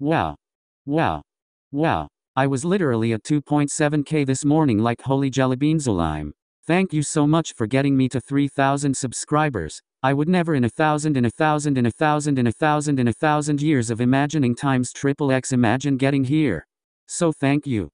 Wow. Wow. Wow. I was literally at 2.7k this morning like holy jellybeanzulime. Thank you so much for getting me to 3,000 subscribers. I would never in a thousand and a thousand and a thousand and a thousand and a thousand years of imagining times triple x imagine getting here. So thank you.